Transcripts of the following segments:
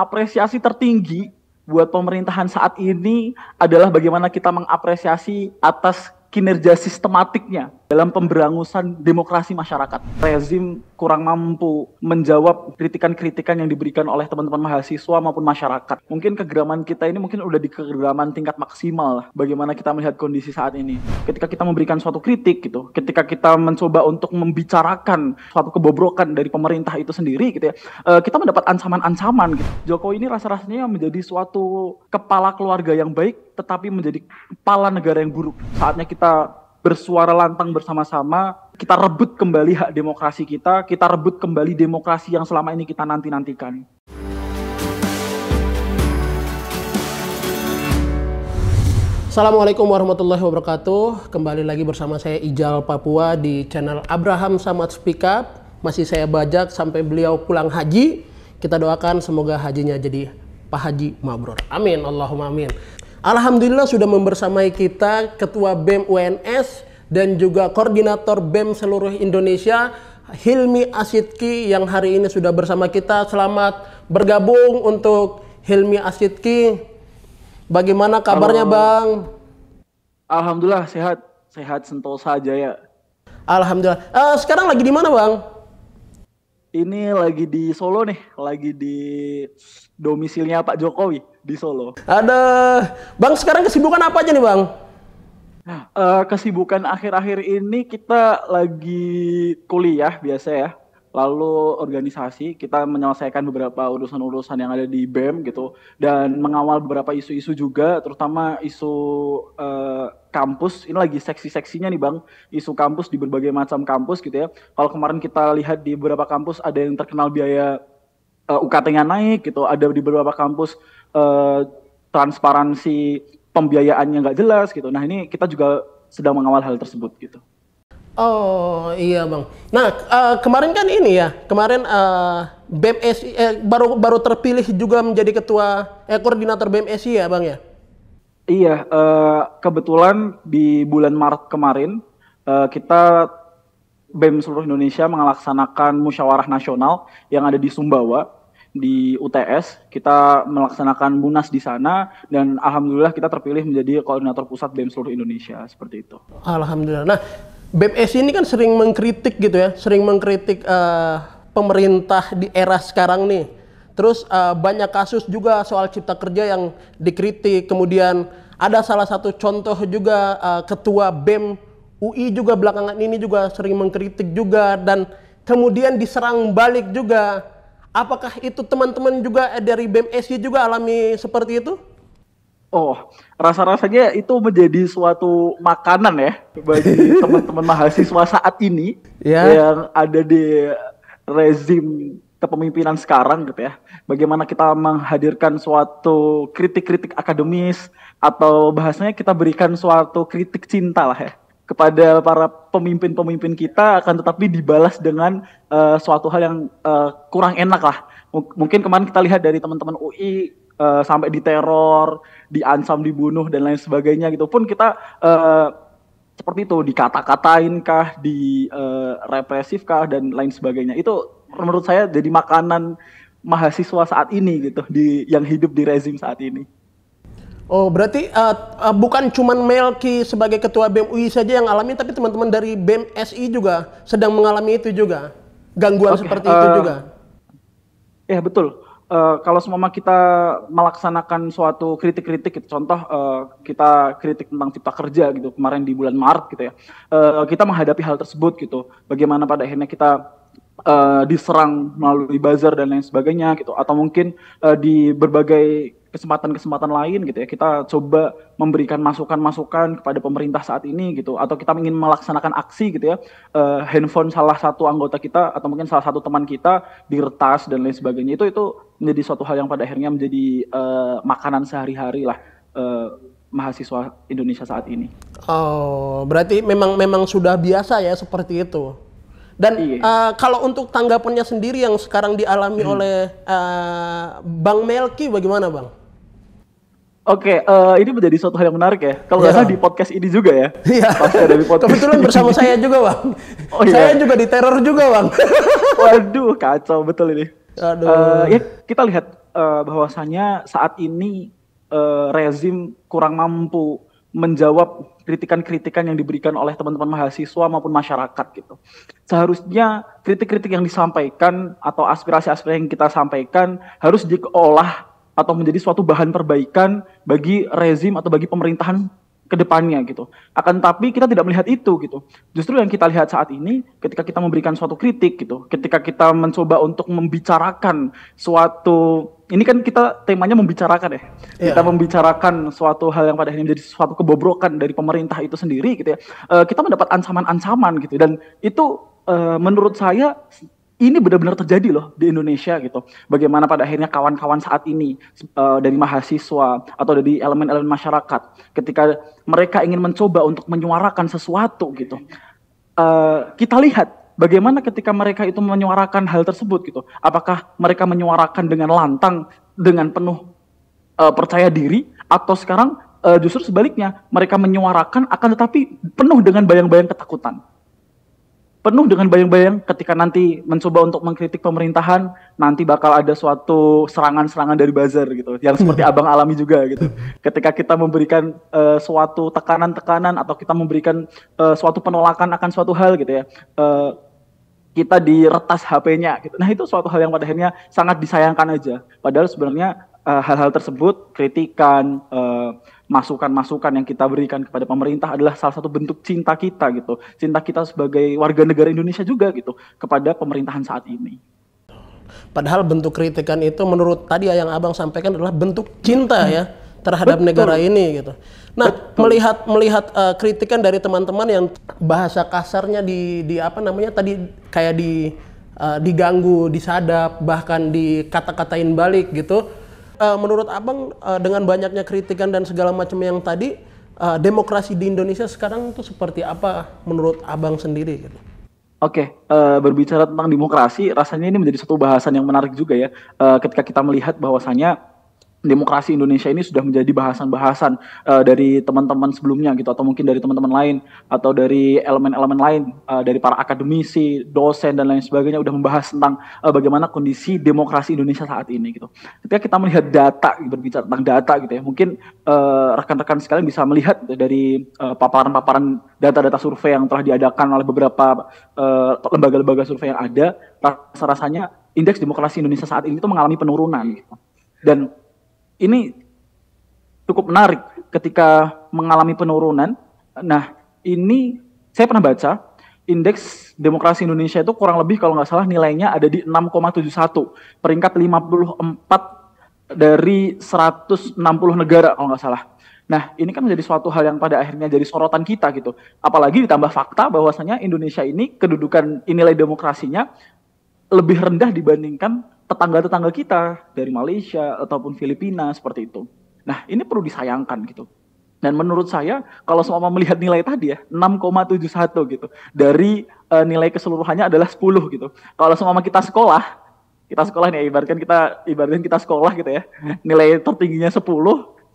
apresiasi tertinggi buat pemerintahan saat ini adalah bagaimana kita mengapresiasi atas kinerja sistematiknya dalam pemberangusan demokrasi masyarakat. Rezim kurang mampu menjawab kritikan-kritikan yang diberikan oleh teman-teman mahasiswa maupun masyarakat. Mungkin kegeraman kita ini mungkin udah di kegeraman tingkat maksimal lah bagaimana kita melihat kondisi saat ini. Ketika kita memberikan suatu kritik gitu, ketika kita mencoba untuk membicarakan suatu kebobrokan dari pemerintah itu sendiri gitu ya, eh, kita mendapat ancaman-ancaman gitu. Jokowi ini rasa-rasanya menjadi suatu kepala keluarga yang baik tetapi menjadi kepala negara yang buruk. Saatnya kita bersuara lantang bersama-sama, kita rebut kembali hak demokrasi kita, kita rebut kembali demokrasi yang selama ini kita nanti-nantikan. Assalamualaikum warahmatullahi wabarakatuh. Kembali lagi bersama saya Ijal Papua di channel Abraham Samad Speak Up. Masih saya bajak sampai beliau pulang haji. Kita doakan semoga hajinya jadi Pak Haji Mabrur. Amin, Allahumma amin. Alhamdulillah sudah membersamai kita Ketua BEM UNS dan juga Koordinator BEM seluruh Indonesia Hilmi Asidki yang hari ini sudah bersama kita. Selamat bergabung untuk Hilmi Asidki. Bagaimana kabarnya Halo. Bang? Alhamdulillah sehat, sehat sentosa aja ya. Alhamdulillah. Uh, sekarang lagi di mana Bang? Ini lagi di Solo nih, lagi di domisilnya Pak Jokowi di Solo. Ada, Bang sekarang kesibukan apa aja nih Bang? Uh, kesibukan akhir-akhir ini kita lagi kuliah biasa ya, lalu organisasi kita menyelesaikan beberapa urusan-urusan yang ada di BEM gitu dan mengawal beberapa isu-isu juga, terutama isu uh, kampus ini lagi seksi-seksinya nih bang isu kampus di berbagai macam kampus gitu ya. Kalau kemarin kita lihat di beberapa kampus ada yang terkenal biaya uh, eh, UKT-nya naik gitu, ada di beberapa kampus uh, transparansi pembiayaannya nggak jelas gitu. Nah ini kita juga sedang mengawal hal tersebut gitu. Oh iya bang. Nah uh, kemarin kan ini ya kemarin uh, BMS eh, baru baru terpilih juga menjadi ketua eh, koordinator BMSI ya bang ya. Iya uh, kebetulan di bulan Maret kemarin uh, kita BEM seluruh Indonesia melaksanakan musyawarah nasional yang ada di Sumbawa di UTS, kita melaksanakan munas di sana dan alhamdulillah kita terpilih menjadi koordinator pusat BEM seluruh Indonesia seperti itu. Alhamdulillah. Nah, BEM ini kan sering mengkritik gitu ya, sering mengkritik uh, pemerintah di era sekarang nih. Terus uh, banyak kasus juga soal cipta kerja yang dikritik. Kemudian ada salah satu contoh juga uh, ketua BEM UI juga belakangan ini juga sering mengkritik juga dan kemudian diserang balik juga Apakah itu teman-teman juga eh, dari BMSI juga alami seperti itu? Oh, rasa-rasanya itu menjadi suatu makanan ya bagi teman-teman mahasiswa saat ini yeah. yang ada di rezim kepemimpinan sekarang gitu ya. Bagaimana kita menghadirkan suatu kritik-kritik akademis atau bahasanya kita berikan suatu kritik cinta lah ya kepada para pemimpin-pemimpin kita akan tetapi dibalas dengan uh, suatu hal yang uh, kurang enak lah. M mungkin kemarin kita lihat dari teman-teman UI uh, eh, sampai di ansam dibunuh dan lain sebagainya gitu pun kita uh, seperti itu dikata-katain kah, di uh, represif kah dan lain sebagainya. Itu menurut saya jadi makanan mahasiswa saat ini gitu di yang hidup di rezim saat ini. Oh, berarti uh, uh, bukan cuma Melki sebagai ketua BEM UI saja yang alami, tapi teman-teman dari BEM SI juga sedang mengalami itu juga. Gangguan okay, seperti uh, itu eh, juga. Ya, betul. Uh, kalau semua kita melaksanakan suatu kritik-kritik, contoh uh, kita kritik tentang cipta kerja gitu kemarin di bulan Maret gitu ya, uh, kita menghadapi hal tersebut gitu. Bagaimana pada akhirnya kita uh, diserang melalui bazar dan lain sebagainya gitu atau mungkin uh, di berbagai kesempatan-kesempatan lain gitu ya kita coba memberikan masukan-masukan kepada pemerintah saat ini gitu atau kita ingin melaksanakan aksi gitu ya uh, handphone salah satu anggota kita atau mungkin salah satu teman kita diretas dan lain sebagainya itu itu menjadi suatu hal yang pada akhirnya menjadi uh, makanan sehari-hari lah uh, mahasiswa Indonesia saat ini. Oh berarti memang memang sudah biasa ya seperti itu. Dan iya. uh, kalau untuk tanggapannya sendiri yang sekarang dialami hmm. oleh uh, Bang Melki bagaimana Bang? Oke, okay, uh, eh, ini menjadi suatu hal yang menarik ya. Kalau nggak iya. salah di podcast ini juga ya. Iya. Pasti ada Kebetulan bersama saya juga, Bang. Oh, saya Saya juga diteror juga, Bang. Waduh, kacau betul ini. Aduh. Uh, ya, kita lihat uh, eh, bahwasannya saat ini uh, rezim kurang mampu menjawab kritikan-kritikan yang diberikan oleh teman-teman mahasiswa maupun masyarakat gitu. Seharusnya kritik-kritik yang disampaikan atau aspirasi-aspirasi yang kita sampaikan harus diolah atau menjadi suatu bahan perbaikan bagi rezim atau bagi pemerintahan kedepannya gitu. Akan tapi kita tidak melihat itu gitu. Justru yang kita lihat saat ini ketika kita memberikan suatu kritik gitu, ketika kita mencoba untuk membicarakan suatu ini kan kita temanya membicarakan ya. Yeah. Kita membicarakan suatu hal yang pada akhirnya menjadi suatu kebobrokan dari pemerintah itu sendiri gitu ya. E, kita mendapat ancaman-ancaman gitu dan itu e, menurut saya ini benar-benar terjadi loh di Indonesia gitu. Bagaimana pada akhirnya kawan-kawan saat ini uh, dari mahasiswa atau dari elemen-elemen masyarakat ketika mereka ingin mencoba untuk menyuarakan sesuatu gitu. Uh, kita lihat bagaimana ketika mereka itu menyuarakan hal tersebut gitu. Apakah mereka menyuarakan dengan lantang, dengan penuh uh, percaya diri atau sekarang uh, justru sebaliknya mereka menyuarakan akan tetapi penuh dengan bayang-bayang ketakutan penuh dengan bayang-bayang ketika nanti mencoba untuk mengkritik pemerintahan nanti bakal ada suatu serangan-serangan dari buzzer gitu yang seperti abang alami juga gitu ketika kita memberikan uh, suatu tekanan-tekanan atau kita memberikan uh, suatu penolakan akan suatu hal gitu ya uh, kita diretas HP-nya gitu nah itu suatu hal yang pada akhirnya sangat disayangkan aja padahal sebenarnya hal-hal uh, tersebut kritikan uh, masukan-masukan yang kita berikan kepada pemerintah adalah salah satu bentuk cinta kita gitu. Cinta kita sebagai warga negara Indonesia juga gitu kepada pemerintahan saat ini. Padahal bentuk kritikan itu menurut tadi ya yang Abang sampaikan adalah bentuk cinta hmm. ya terhadap Betul. negara ini gitu. Nah, Betul. melihat melihat uh, kritikan dari teman-teman yang bahasa kasarnya di di apa namanya tadi kayak di uh, diganggu, disadap, bahkan dikata-katain balik gitu uh, menurut abang uh, dengan banyaknya kritikan dan segala macam yang tadi uh, demokrasi di Indonesia sekarang itu seperti apa menurut abang sendiri gitu? Oke, okay, uh, berbicara tentang demokrasi, rasanya ini menjadi satu bahasan yang menarik juga ya. Uh, ketika kita melihat bahwasannya demokrasi Indonesia ini sudah menjadi bahasan-bahasan uh, dari teman-teman sebelumnya gitu atau mungkin dari teman-teman lain atau dari elemen-elemen lain uh, dari para akademisi, dosen dan lain sebagainya sudah membahas tentang uh, bagaimana kondisi demokrasi Indonesia saat ini gitu. Ketika kita melihat data berbicara tentang data gitu ya, mungkin rekan rekan-rekan sekalian bisa melihat dari paparan paparan-paparan data-data survei yang telah diadakan oleh beberapa uh, lembaga-lembaga survei yang ada, rasa-rasanya indeks demokrasi Indonesia saat ini itu mengalami penurunan gitu. Dan ini cukup menarik ketika mengalami penurunan. Nah, ini saya pernah baca indeks demokrasi Indonesia itu kurang lebih kalau nggak salah nilainya ada di 6,71, peringkat 54 dari 160 negara kalau nggak salah. Nah, ini kan menjadi suatu hal yang pada akhirnya jadi sorotan kita gitu. Apalagi ditambah fakta bahwasanya Indonesia ini kedudukan nilai demokrasinya lebih rendah dibandingkan tetangga-tetangga kita dari Malaysia ataupun Filipina seperti itu. Nah, ini perlu disayangkan gitu. Dan menurut saya kalau semua melihat nilai tadi ya 6,71 gitu. Dari e, nilai keseluruhannya adalah 10 gitu. Kalau semua kita sekolah, kita sekolah nih ibaratkan kita ibaratkan kita sekolah gitu ya. Nilai tertingginya 10,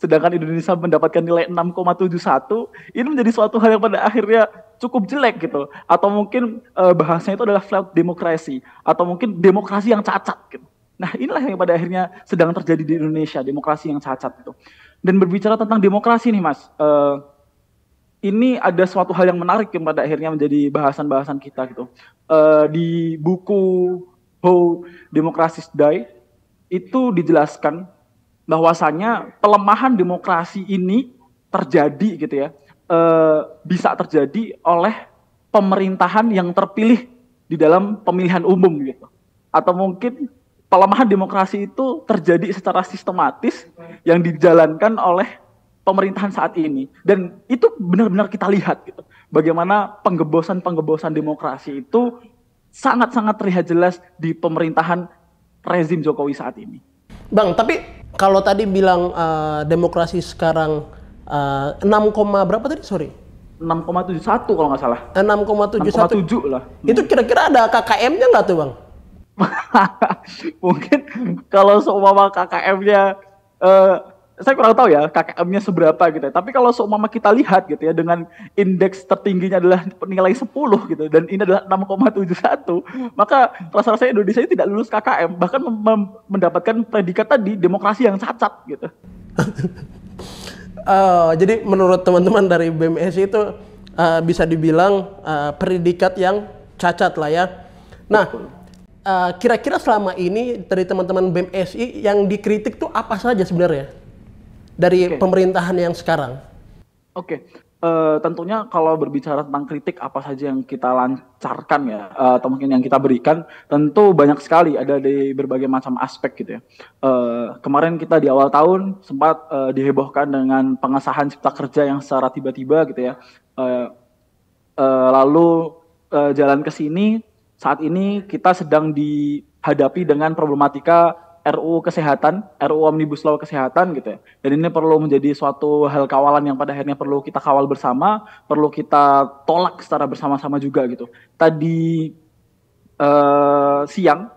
sedangkan Indonesia mendapatkan nilai 6,71, ini menjadi suatu hal yang pada akhirnya cukup jelek gitu. Atau mungkin e, bahasanya itu adalah flat demokrasi atau mungkin demokrasi yang cacat gitu. Nah inilah yang pada akhirnya sedang terjadi di Indonesia, demokrasi yang cacat itu. Dan berbicara tentang demokrasi nih mas, uh, ini ada suatu hal yang menarik yang pada akhirnya menjadi bahasan-bahasan kita gitu. Uh, di buku How Democracies Die itu dijelaskan bahwasanya pelemahan demokrasi ini terjadi gitu ya, uh, bisa terjadi oleh pemerintahan yang terpilih di dalam pemilihan umum gitu, atau mungkin pelemahan demokrasi itu terjadi secara sistematis yang dijalankan oleh pemerintahan saat ini dan itu benar-benar kita lihat gitu bagaimana penggebosan-penggebosan demokrasi itu sangat-sangat terlihat jelas di pemerintahan rezim Jokowi saat ini. Bang, tapi kalau tadi bilang uh, demokrasi sekarang uh, eh, 6, berapa tadi? Sorry. 6,71 kalau nggak salah. 6,71. 6,7 lah. Itu kira-kira ada KKM-nya nggak tuh, Bang? mungkin kalau seumpama KKM-nya uh, eh, saya kurang tahu ya KKM-nya seberapa gitu ya. Tapi kalau seumpama kita lihat gitu ya dengan indeks tertingginya adalah nilai 10 gitu dan ini adalah 6,71, maka rasa-rasanya Indonesia ini tidak lulus KKM bahkan mendapatkan predikat tadi demokrasi yang cacat gitu. uh, jadi menurut teman-teman dari BMS itu uh, bisa dibilang uh, predikat yang cacat lah ya. Nah, Eh, kira-kira uh, selama ini dari teman-teman BMSI yang dikritik tuh apa saja sebenarnya dari okay. pemerintahan yang sekarang? Oke, okay. Uh, eh, tentunya kalau berbicara tentang kritik apa saja yang kita lancarkan ya uh, atau mungkin yang kita berikan tentu banyak sekali ada di berbagai macam aspek gitu ya uh, kemarin kita di awal tahun sempat uh, dihebohkan dengan pengesahan cipta kerja yang secara tiba-tiba gitu ya uh, uh, lalu uh, jalan ke sini saat ini kita sedang dihadapi dengan problematika RUU kesehatan, RUU Omnibus Law kesehatan gitu ya. Dan ini perlu menjadi suatu hal kawalan yang pada akhirnya perlu kita kawal bersama, perlu kita tolak secara bersama-sama juga gitu. Tadi eh, siang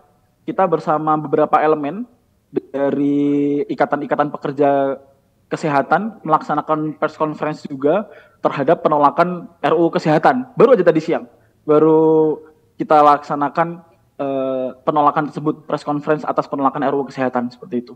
kita bersama beberapa elemen dari ikatan-ikatan pekerja kesehatan melaksanakan press conference juga terhadap penolakan RUU kesehatan. Baru aja tadi siang. Baru kita laksanakan uh, penolakan tersebut press conference atas penolakan RUU kesehatan seperti itu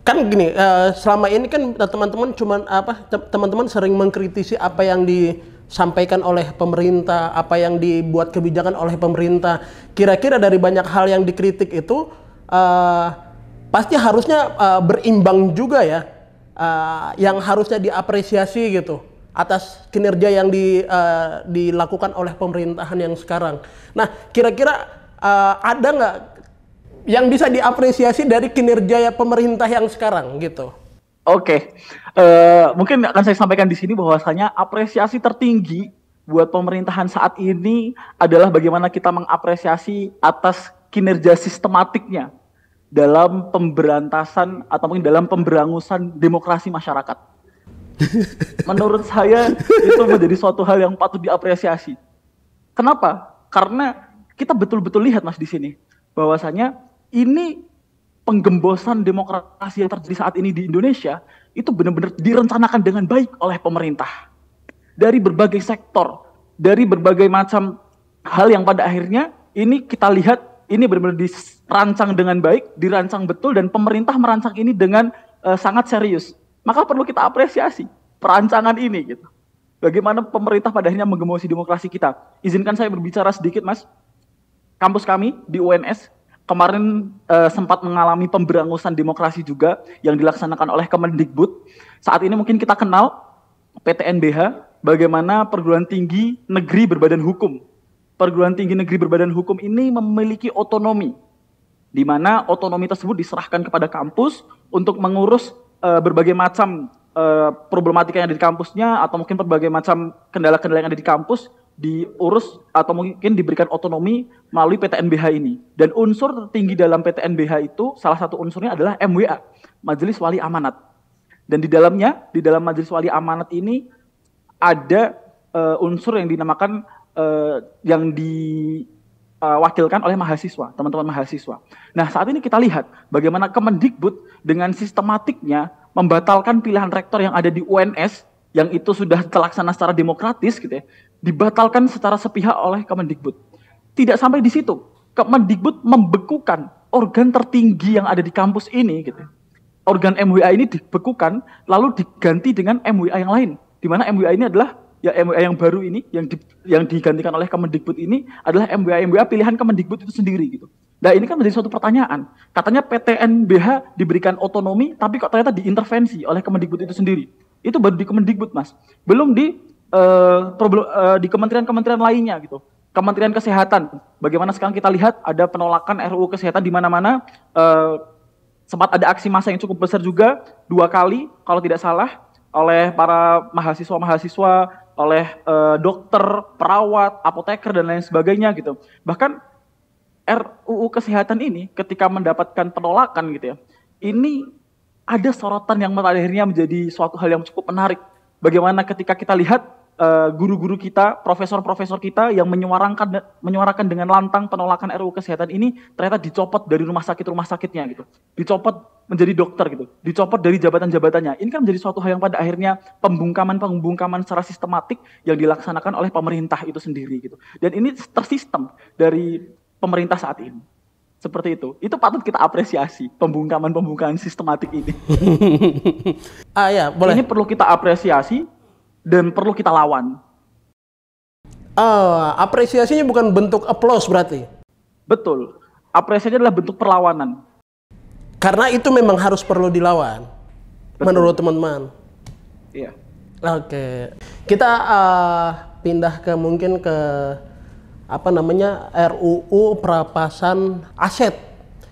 kan gini uh, selama ini kan teman-teman cuman apa teman-teman sering mengkritisi apa yang disampaikan oleh pemerintah apa yang dibuat kebijakan oleh pemerintah kira-kira dari banyak hal yang dikritik itu uh, pasti harusnya uh, berimbang juga ya uh, yang harusnya diapresiasi gitu atas kinerja yang di, uh, dilakukan oleh pemerintahan yang sekarang. Nah, kira-kira uh, ada nggak yang bisa diapresiasi dari kinerja ya pemerintah yang sekarang gitu? Oke, okay. uh, eh, mungkin akan saya sampaikan di sini bahwasanya apresiasi tertinggi buat pemerintahan saat ini adalah bagaimana kita mengapresiasi atas kinerja sistematiknya dalam pemberantasan atau mungkin dalam pemberangusan demokrasi masyarakat Menurut saya itu menjadi suatu hal yang patut diapresiasi. Kenapa? Karena kita betul-betul lihat Mas di sini bahwasanya ini penggembosan demokrasi yang terjadi saat ini di Indonesia itu benar-benar direncanakan dengan baik oleh pemerintah. Dari berbagai sektor, dari berbagai macam hal yang pada akhirnya ini kita lihat ini benar-benar dirancang dengan baik, dirancang betul dan pemerintah merancang ini dengan uh, sangat serius. Maka perlu kita apresiasi perancangan ini gitu. Bagaimana pemerintah pada akhirnya menggemosi demokrasi kita. Izinkan saya berbicara sedikit, Mas. Kampus kami di UNS kemarin eh, sempat mengalami pemberangusan demokrasi juga yang dilaksanakan oleh Kemendikbud. Saat ini mungkin kita kenal PTNBH, bagaimana perguruan tinggi negeri berbadan hukum. Perguruan tinggi negeri berbadan hukum ini memiliki otonomi di mana otonomi tersebut diserahkan kepada kampus untuk mengurus uh, berbagai macam uh, problematika yang ada di kampusnya atau mungkin berbagai macam kendala-kendala yang ada di kampus diurus atau mungkin diberikan otonomi melalui PTNBH ini. Dan unsur tertinggi dalam PTNBH itu salah satu unsurnya adalah MWA, Majelis Wali Amanat. Dan di dalamnya, di dalam Majelis Wali Amanat ini ada uh, unsur yang dinamakan uh, yang di diwakilkan eh, oleh mahasiswa, teman-teman mahasiswa. Nah, saat ini kita lihat bagaimana Kemendikbud dengan sistematiknya membatalkan pilihan rektor yang ada di UNS yang itu sudah terlaksana secara demokratis gitu ya, dibatalkan secara sepihak oleh Kemendikbud. Tidak sampai di situ, Kemendikbud membekukan organ tertinggi yang ada di kampus ini gitu. Ya. Organ MWA ini dibekukan lalu diganti dengan MWA yang lain di mana MWA ini adalah ya MWA yang baru ini yang di, yang digantikan oleh Kemendikbud ini adalah MWA MWA pilihan Kemendikbud itu sendiri gitu. Nah ini kan menjadi suatu pertanyaan. Katanya PTNBH diberikan otonomi, tapi kok ternyata diintervensi oleh Kemendikbud itu sendiri. Itu baru di Kemendikbud mas, belum di uh, di kementerian-kementerian lainnya gitu. Kementerian Kesehatan, bagaimana sekarang kita lihat ada penolakan RUU Kesehatan di mana-mana. Uh, sempat ada aksi massa yang cukup besar juga dua kali kalau tidak salah oleh para mahasiswa-mahasiswa oleh uh, dokter, perawat, apoteker dan lain sebagainya gitu. Bahkan RUU kesehatan ini ketika mendapatkan penolakan gitu ya. Ini ada sorotan yang pada akhirnya menjadi suatu hal yang cukup menarik. Bagaimana ketika kita lihat Eh, guru-guru kita, profesor-profesor kita yang menyuarakan menyuarakan dengan lantang penolakan RUU kesehatan ini ternyata dicopot dari rumah sakit rumah sakitnya gitu, dicopot menjadi dokter gitu, dicopot dari jabatan-jabatannya. Ini kan menjadi suatu hal yang pada akhirnya pembungkaman-pembungkaman secara sistematik yang dilaksanakan oleh pemerintah itu sendiri gitu. Dan ini tersistem dari pemerintah saat ini. Seperti itu. Itu patut kita apresiasi pembungkaman-pembungkaman sistematik ini. ah ya, boleh. Ini perlu kita apresiasi dan perlu kita lawan. Uh, apresiasinya bukan bentuk applause berarti. Betul. Apresiasinya adalah bentuk perlawanan. Karena itu memang harus perlu dilawan. Betul. Menurut teman-teman. Iya. Oke. Kita uh, pindah ke mungkin ke apa namanya RUU perampasan aset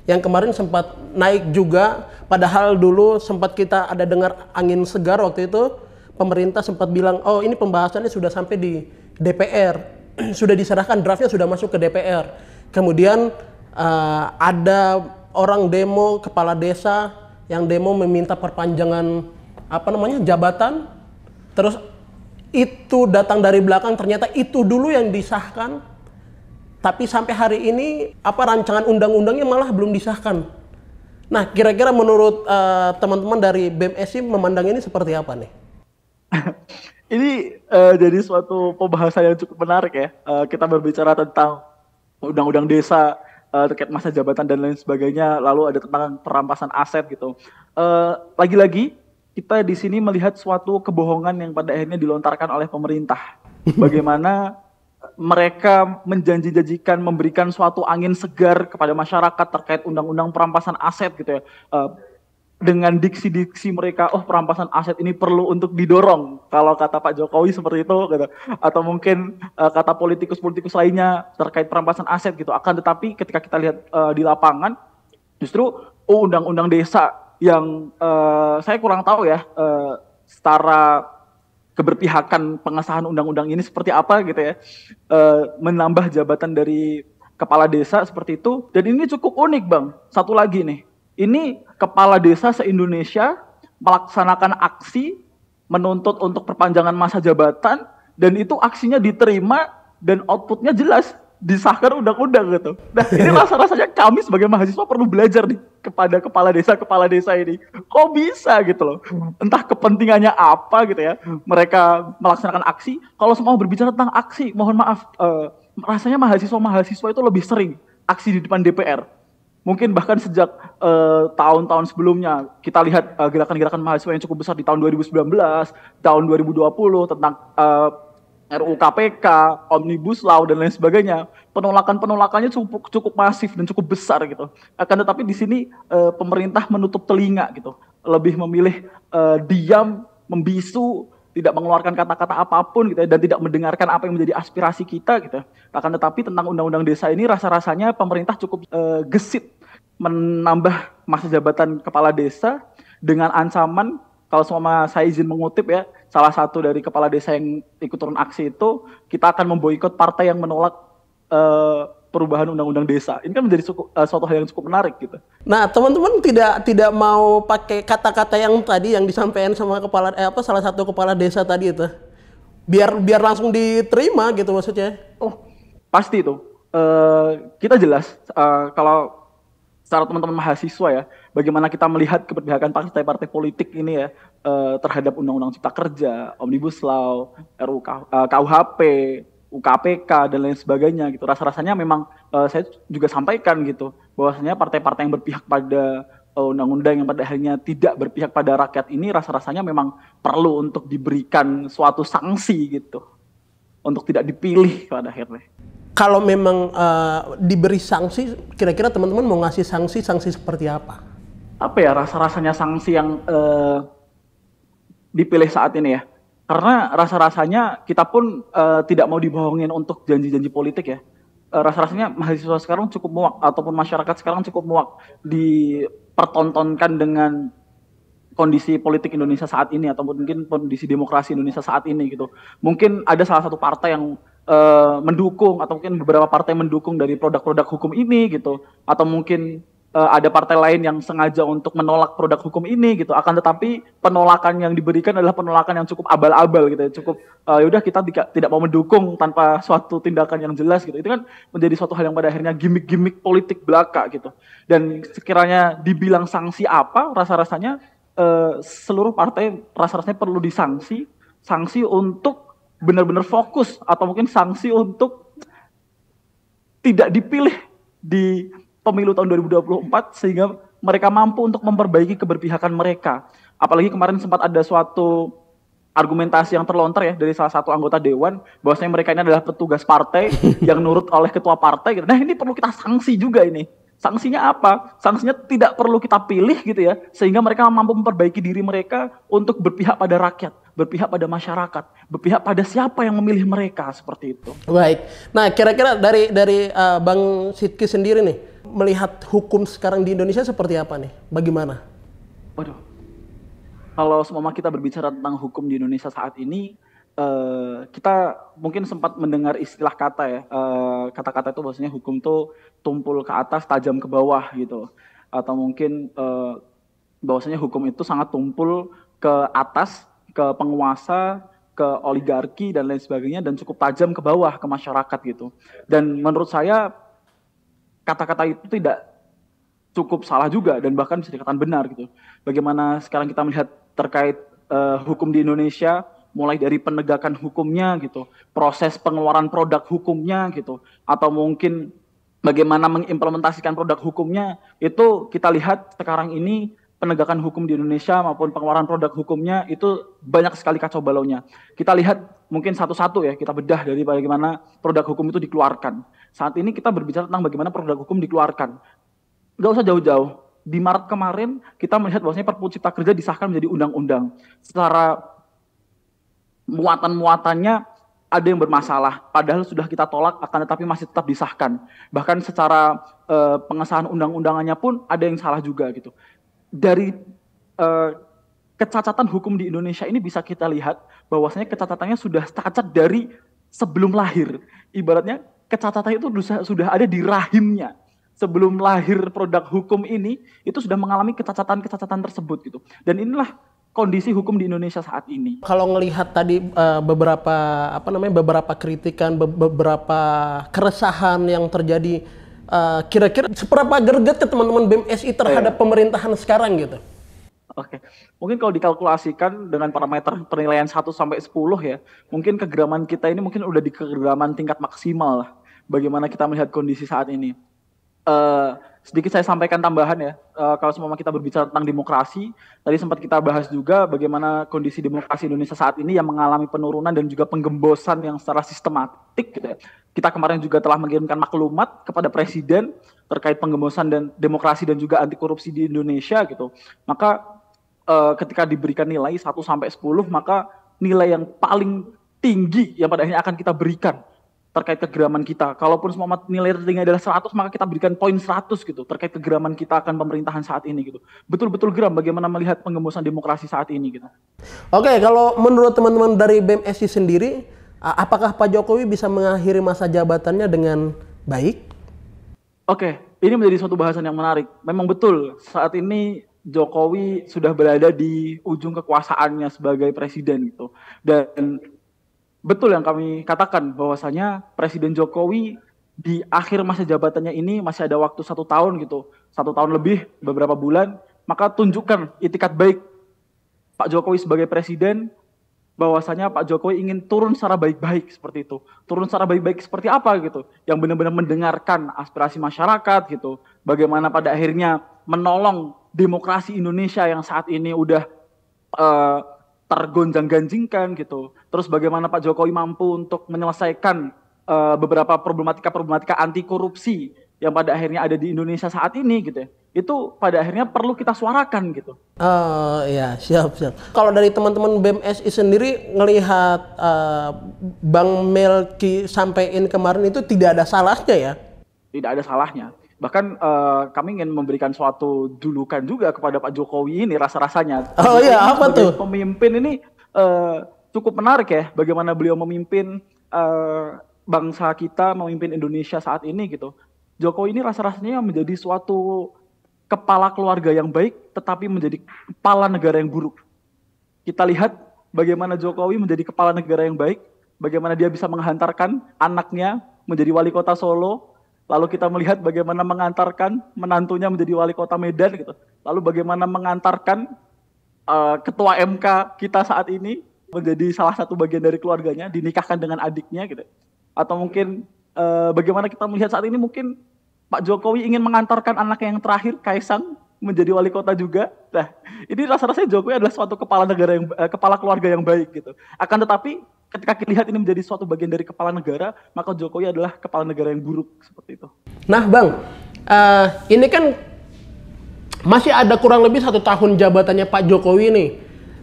yang kemarin sempat naik juga padahal dulu sempat kita ada dengar angin segar waktu itu pemerintah sempat bilang, oh ini pembahasannya sudah sampai di DPR, sudah diserahkan draftnya sudah masuk ke DPR. Kemudian uh, ada orang demo kepala desa yang demo meminta perpanjangan apa namanya jabatan. Terus itu datang dari belakang ternyata itu dulu yang disahkan. Tapi sampai hari ini apa rancangan undang-undangnya malah belum disahkan. Nah, kira-kira menurut eh, teman-teman uh, dari BMSI memandang ini seperti apa nih? ini uh, jadi suatu pembahasan yang cukup menarik ya. Uh, kita berbicara tentang undang-undang desa uh, terkait masa jabatan dan lain sebagainya, lalu ada tentang perampasan aset gitu. Lagi-lagi uh, kita di sini melihat suatu kebohongan yang pada akhirnya dilontarkan oleh pemerintah. Bagaimana mereka menjanji-janjikan memberikan suatu angin segar kepada masyarakat terkait undang-undang perampasan aset gitu ya. Uh, dengan diksi-diksi mereka, oh perampasan aset ini perlu untuk didorong. Kalau kata Pak Jokowi seperti itu, gitu. atau mungkin uh, kata politikus-politikus lainnya terkait perampasan aset gitu. Akan tetapi ketika kita lihat uh, di lapangan, justru oh, undang-undang desa yang uh, saya kurang tahu ya uh, setara keberpihakan pengesahan undang-undang ini seperti apa gitu ya, uh, menambah jabatan dari kepala desa seperti itu. Dan ini cukup unik bang. Satu lagi nih ini kepala desa se-Indonesia melaksanakan aksi menuntut untuk perpanjangan masa jabatan dan itu aksinya diterima dan outputnya jelas disahkan undang-undang gitu. Nah ini rasa-rasanya kami sebagai mahasiswa perlu belajar nih kepada kepala desa-kepala desa ini. Kok bisa gitu loh? Entah kepentingannya apa gitu ya. Mereka melaksanakan aksi. Kalau semua berbicara tentang aksi, mohon maaf. uh, rasanya mahasiswa-mahasiswa itu lebih sering aksi di depan DPR mungkin bahkan sejak eh, tahun-tahun uh, sebelumnya kita lihat eh, gerakan-gerakan uh, mahasiswa yang cukup besar di tahun 2019, tahun 2020 tentang uh, eh, RUU KPK, Omnibus Law dan lain sebagainya, penolakan-penolakannya cukup cukup masif dan cukup besar gitu. Akan tetapi di sini uh, pemerintah menutup telinga gitu, lebih memilih uh, diam, membisu tidak mengeluarkan kata-kata apapun gitu ya, dan tidak mendengarkan apa yang menjadi aspirasi kita gitu. Akan tetapi tentang undang-undang desa ini rasa-rasanya pemerintah cukup e, gesit menambah masa jabatan kepala desa dengan ancaman kalau semua saya izin mengutip ya, salah satu dari kepala desa yang ikut turun aksi itu kita akan memboikot partai yang menolak e, perubahan undang-undang desa. Ini kan menjadi suku, uh, suatu hal yang cukup menarik gitu. Nah, teman-teman tidak tidak mau pakai kata-kata yang tadi yang disampaikan sama kepala eh, apa salah satu kepala desa tadi itu. Biar biar langsung diterima gitu maksudnya. Oh, pasti itu. Uh, kita jelas uh, kalau secara teman-teman mahasiswa ya, bagaimana kita melihat keberpihakan partai-partai politik ini ya uh, terhadap Undang-Undang Cipta Kerja, Omnibus Law, RUU KUHP, UKPK dan lain sebagainya gitu. Rasa-rasanya memang uh, saya juga sampaikan gitu bahwasanya partai-partai yang berpihak pada eh, undang-undang uh, yang pada akhirnya tidak berpihak pada rakyat ini rasa-rasanya memang perlu untuk diberikan suatu sanksi gitu untuk tidak dipilih pada akhirnya. Kalau memang uh, diberi sanksi, kira-kira teman-teman mau ngasih sanksi, sanksi seperti apa? Apa ya rasa-rasanya sanksi yang uh, dipilih saat ini ya? Karena rasa-rasanya kita pun uh, tidak mau dibohongin untuk janji-janji politik ya. Uh, rasa-rasanya mahasiswa sekarang cukup muak ataupun masyarakat sekarang cukup muak dipertontonkan dengan kondisi politik Indonesia saat ini atau mungkin kondisi demokrasi Indonesia saat ini gitu. Mungkin ada salah satu partai yang uh, mendukung atau mungkin beberapa partai mendukung dari produk-produk hukum ini gitu atau mungkin uh, ada partai lain yang sengaja untuk menolak produk hukum ini gitu. Akan tetapi penolakan yang diberikan adalah penolakan yang cukup abal-abal gitu, ya. cukup uh, eh, yaudah kita tidak tidak mau mendukung tanpa suatu tindakan yang jelas gitu. Itu kan menjadi suatu hal yang pada akhirnya gimmick-gimmick politik belaka gitu. Dan sekiranya dibilang sanksi apa, rasa-rasanya uh, seluruh partai rasa-rasanya perlu disanksi, sanksi untuk benar-benar fokus atau mungkin sanksi untuk tidak dipilih di pemilu tahun 2024 sehingga mereka mampu untuk memperbaiki keberpihakan mereka. Apalagi kemarin sempat ada suatu argumentasi yang terlontar ya dari salah satu anggota dewan bahwasanya mereka ini adalah petugas partai yang nurut oleh ketua partai gitu. Nah, ini perlu kita sanksi juga ini. Sanksinya apa? Sanksinya tidak perlu kita pilih gitu ya sehingga mereka mampu memperbaiki diri mereka untuk berpihak pada rakyat, berpihak pada masyarakat, berpihak pada siapa yang memilih mereka seperti itu. Baik. Nah, kira-kira dari dari uh, Bang Sidki sendiri nih melihat hukum sekarang di Indonesia seperti apa nih? Bagaimana? Waduh. Kalau semua kita berbicara tentang hukum di Indonesia saat ini, uh, kita mungkin sempat mendengar istilah kata ya. kata eh, kata-kata itu bahwasanya hukum tuh tumpul ke atas, tajam ke bawah gitu. Atau mungkin uh, bahwasanya hukum itu sangat tumpul ke atas, ke penguasa, ke oligarki dan lain sebagainya dan cukup tajam ke bawah ke masyarakat gitu. Dan menurut saya kata-kata itu tidak cukup salah juga dan bahkan bisa dikatakan benar gitu. Bagaimana sekarang kita melihat terkait uh, hukum di Indonesia mulai dari penegakan hukumnya gitu, proses pengeluaran produk hukumnya gitu atau mungkin bagaimana mengimplementasikan produk hukumnya itu kita lihat sekarang ini penegakan hukum di Indonesia maupun pengeluaran produk hukumnya itu banyak sekali kacau balaunya. Kita lihat mungkin satu-satu ya, kita bedah dari bagaimana produk hukum itu dikeluarkan. Saat ini kita berbicara tentang bagaimana produk hukum dikeluarkan. Gak usah jauh-jauh. Di Maret kemarin kita melihat bahwasanya Perpu Cipta Kerja disahkan menjadi undang-undang. Secara muatan-muatannya ada yang bermasalah, padahal sudah kita tolak, akan tetapi masih tetap disahkan. Bahkan secara e, pengesahan undang-undangannya pun ada yang salah juga gitu dari uh, kecacatan hukum di Indonesia ini bisa kita lihat bahwasanya kecacatannya sudah cacat dari sebelum lahir. Ibaratnya kecacatan itu sudah ada di rahimnya. Sebelum lahir produk hukum ini itu sudah mengalami kecacatan-kecacatan tersebut gitu. Dan inilah kondisi hukum di Indonesia saat ini. Kalau melihat tadi uh, beberapa apa namanya beberapa kritikan, beberapa keresahan yang terjadi kira eh, kira-kira seberapa ya teman-teman BMSI terhadap yeah. pemerintahan sekarang gitu? Oke. Okay. Mungkin kalau dikalkulasikan dengan parameter penilaian 1 sampai 10 ya, mungkin kegeraman kita ini mungkin udah di kegeraman tingkat maksimal lah. Bagaimana kita melihat kondisi saat ini. Eh, sedikit saya sampaikan tambahan ya. Uh, kalau semua kita berbicara tentang demokrasi, tadi sempat kita bahas juga bagaimana kondisi demokrasi Indonesia saat ini yang mengalami penurunan dan juga penggembosan yang secara sistematik. Gitu ya. Kita kemarin juga telah mengirimkan maklumat kepada Presiden terkait penggembosan dan demokrasi dan juga anti korupsi di Indonesia gitu. Maka uh, ketika diberikan nilai 1 sampai 10 maka nilai yang paling tinggi yang pada akhirnya akan kita berikan terkait kegeraman kita. Kalaupun semua nilai tertinggi adalah 100, maka kita berikan poin 100 gitu terkait kegeraman kita akan pemerintahan saat ini gitu. Betul-betul geram bagaimana melihat pengembusan demokrasi saat ini gitu. Oke, kalau menurut teman-teman dari BMSI sendiri, apakah Pak Jokowi bisa mengakhiri masa jabatannya dengan baik? Oke, ini menjadi suatu bahasan yang menarik. Memang betul, saat ini Jokowi sudah berada di ujung kekuasaannya sebagai presiden gitu. Dan betul yang kami katakan bahwasanya Presiden Jokowi di akhir masa jabatannya ini masih ada waktu satu tahun gitu, satu tahun lebih beberapa bulan, maka tunjukkan itikat baik Pak Jokowi sebagai presiden bahwasanya Pak Jokowi ingin turun secara baik-baik seperti itu. Turun secara baik-baik seperti apa gitu? Yang benar-benar mendengarkan aspirasi masyarakat gitu. Bagaimana pada akhirnya menolong demokrasi Indonesia yang saat ini udah uh, tergonjang-ganjingkan gitu. Terus bagaimana Pak Jokowi mampu untuk menyelesaikan uh, beberapa problematika-problematika anti korupsi yang pada akhirnya ada di Indonesia saat ini gitu ya. Itu pada akhirnya perlu kita suarakan gitu. Oh iya, siap siap. Kalau dari teman-teman BMSI sendiri ngelihat uh, Bang Melki sampaikan kemarin itu tidak ada salahnya ya? Tidak ada salahnya bahkan uh, kami ingin memberikan suatu julukan juga kepada Pak Jokowi ini rasa-rasanya. Oh iya, apa tuh? Pemimpin ini uh, cukup menarik ya, bagaimana beliau memimpin uh, bangsa kita, memimpin Indonesia saat ini gitu. Jokowi ini rasa-rasanya menjadi suatu kepala keluarga yang baik, tetapi menjadi kepala negara yang buruk. Kita lihat bagaimana Jokowi menjadi kepala negara yang baik, bagaimana dia bisa menghantarkan anaknya menjadi wali kota Solo, lalu kita melihat bagaimana mengantarkan menantunya menjadi wali kota Medan gitu. Lalu bagaimana mengantarkan uh, ketua MK kita saat ini menjadi salah satu bagian dari keluarganya dinikahkan dengan adiknya gitu. Atau mungkin uh, bagaimana kita melihat saat ini mungkin Pak Jokowi ingin mengantarkan anaknya yang terakhir Kaisang menjadi wali kota juga. Nah, ini rasa-rasanya Jokowi adalah suatu kepala negara yang eh, kepala keluarga yang baik gitu. Akan tetapi ketika kita lihat ini menjadi suatu bagian dari kepala negara, maka Jokowi adalah kepala negara yang buruk seperti itu. Nah, Bang, uh, ini kan masih ada kurang lebih satu tahun jabatannya Pak Jokowi nih.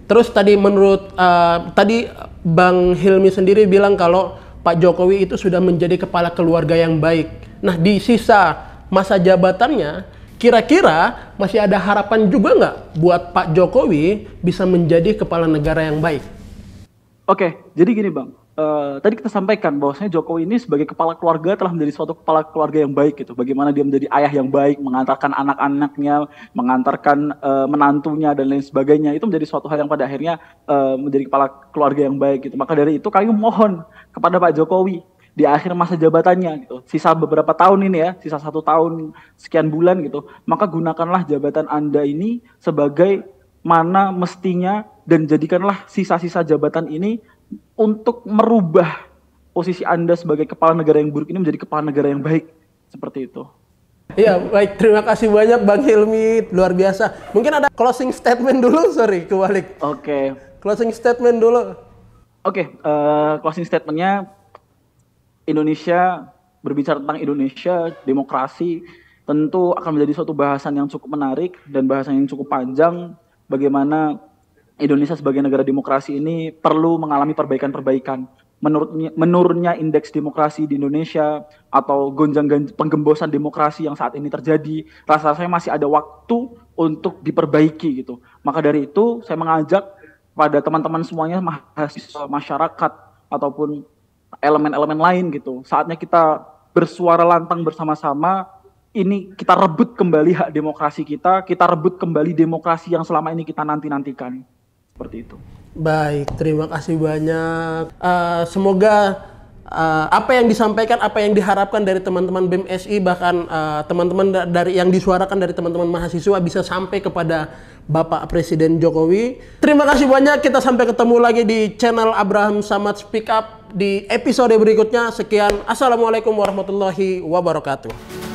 Terus tadi menurut uh, tadi Bang Hilmi sendiri bilang kalau Pak Jokowi itu sudah menjadi kepala keluarga yang baik. Nah, di sisa masa jabatannya Kira-kira masih ada harapan juga nggak buat Pak Jokowi bisa menjadi kepala negara yang baik? Oke, jadi gini Bang. Uh, tadi kita sampaikan bahwasanya Jokowi ini sebagai kepala keluarga telah menjadi suatu kepala keluarga yang baik gitu. Bagaimana dia menjadi ayah yang baik, mengantarkan anak-anaknya, mengantarkan uh, menantunya dan lain sebagainya. Itu menjadi suatu hal yang pada akhirnya uh, menjadi kepala keluarga yang baik gitu. Maka dari itu kami mohon kepada Pak Jokowi di akhir masa jabatannya gitu. Sisa beberapa tahun ini ya, sisa satu tahun sekian bulan gitu. Maka gunakanlah jabatan Anda ini sebagai mana mestinya dan jadikanlah sisa-sisa jabatan ini untuk merubah posisi Anda sebagai kepala negara yang buruk ini menjadi kepala negara yang baik. Seperti itu. Iya, baik. Terima kasih banyak Bang Hilmi, luar biasa. Mungkin ada closing statement dulu, sorry, kebalik. Oke. Okay. Closing statement dulu. Oke, okay, uh, eh, closing statementnya Indonesia berbicara tentang Indonesia, demokrasi tentu akan menjadi suatu bahasan yang cukup menarik dan bahasan yang cukup panjang bagaimana Indonesia sebagai negara demokrasi ini perlu mengalami perbaikan-perbaikan. Menurutnya, menurunnya indeks demokrasi di Indonesia atau gonjang penggembosan demokrasi yang saat ini terjadi, rasa-rasanya masih ada waktu untuk diperbaiki gitu. Maka dari itu saya mengajak pada teman-teman semuanya mahasiswa masyarakat ataupun elemen-elemen lain gitu. Saatnya kita bersuara lantang bersama-sama. Ini kita rebut kembali hak demokrasi kita, kita rebut kembali demokrasi yang selama ini kita nanti-nantikan. Seperti itu. Baik, terima kasih banyak. Uh, semoga uh, apa yang disampaikan, apa yang diharapkan dari teman-teman BMSI bahkan eh, teman-teman uh, dari yang disuarakan dari teman-teman mahasiswa bisa sampai kepada Bapak Presiden Jokowi. Terima kasih banyak. Kita sampai ketemu lagi di channel Abraham Samad Speak Up di episode berikutnya. Sekian. Assalamualaikum warahmatullahi wabarakatuh.